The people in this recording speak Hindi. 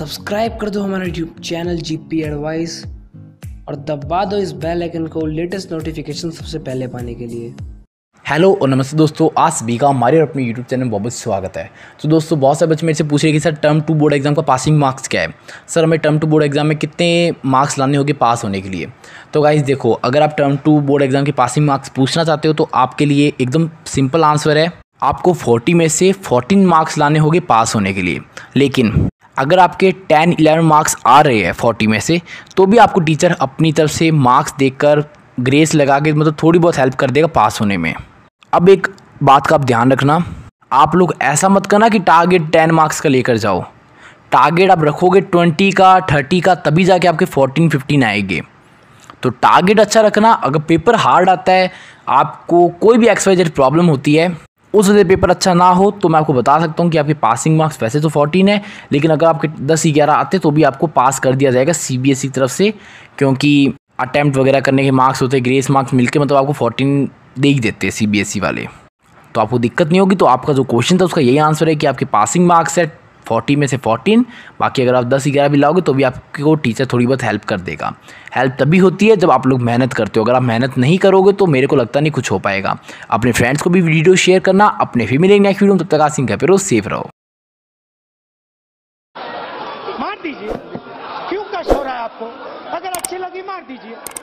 सब्सक्राइब कर दो हमारा YouTube channel G P advice और दबा दो इस बेल आइकन को लेटेस्ट नोटिफिकेशन सबसे पहले पाने के लिए हेलो और नमस्ते दोस्तों आज सभी का हमारे और अपने यूट्यूब चैनल में बहुत स्वागत है तो दोस्तों बहुत सारे बच्चे मेरे से पूछ रहे हैं कि sir term two board exam का पासिंग मार्क्स क्या है सर हमें टर्म टू बोर्ड एग्जाम में कितने मार्क्स लाने होंगे पास होने के लिए तो गाइज देखो अगर आप टर्म टू बोर्ड एग्जाम के पासिंग मार्क्स पूछना चाहते हो तो आपके लिए एकदम सिंपल आंसर है आपको 40 में से 14 मार्क्स लाने होंगे पास होने के लिए लेकिन अगर आपके टेन इलेवन मार्क्स आ रहे हैं फोर्टी में से तो भी आपको टीचर अपनी तरफ से मार्क्स देकर ग्रेस लगा के मतलब थोड़ी बहुत हेल्प कर देगा पास होने में अब एक बात का आप ध्यान रखना आप लोग ऐसा मत करना कि टारगेट टेन मार्क्स का लेकर जाओ टारगेट आप रखोगे ट्वेंटी का थर्टी का तभी जाके आपके फोर्टीन फिफ्टीन आएंगे तो टारगेट अच्छा रखना अगर पेपर हार्ड आता है आपको कोई भी एक्सवाइजेड प्रॉब्लम होती है उस यदि पेपर अच्छा ना हो तो मैं आपको बता सकता हूँ कि आपके पासिंग मार्क्स वैसे तो फोर्टीन है लेकिन अगर आपके दस ग्यारह आते तो भी आपको पास कर दिया जाएगा सी बी एस ई की तरफ से क्योंकि अटैम्प्ट वगैरह करने के मार्क्स होते हैं ग्रेस मार्क्स मिलके मतलब आपको फोर्टीन दे ही देते हैं सी बी एस ई वाले तो आपको दिक्कत नहीं होगी तो आपका जो क्वेश्चन था उसका यही आंसर है कि आपके पासिंग मार्क्स है फोर्टी में से फोर्टीन बाकी अगर आप दस ग्यारह भी लाओगे तो भी आपको टीचर थोड़ी बहुत हेल्प कर देगा हेल्प तभी होती है जब आप लोग मेहनत करते हो अगर आप मेहनत नहीं करोगे तो मेरे को लगता नहीं कुछ हो पाएगा अपने फ्रेंड्स को भी वीडियो शेयर करना अपने फिर मिलेंगे नेक्स्ट वीडियो तब तक आसिंग का पे सेफ रहो मार दीजिए क्यों कष्ट हो रहा है आपको अगर अच्छी लगी मार दीजिए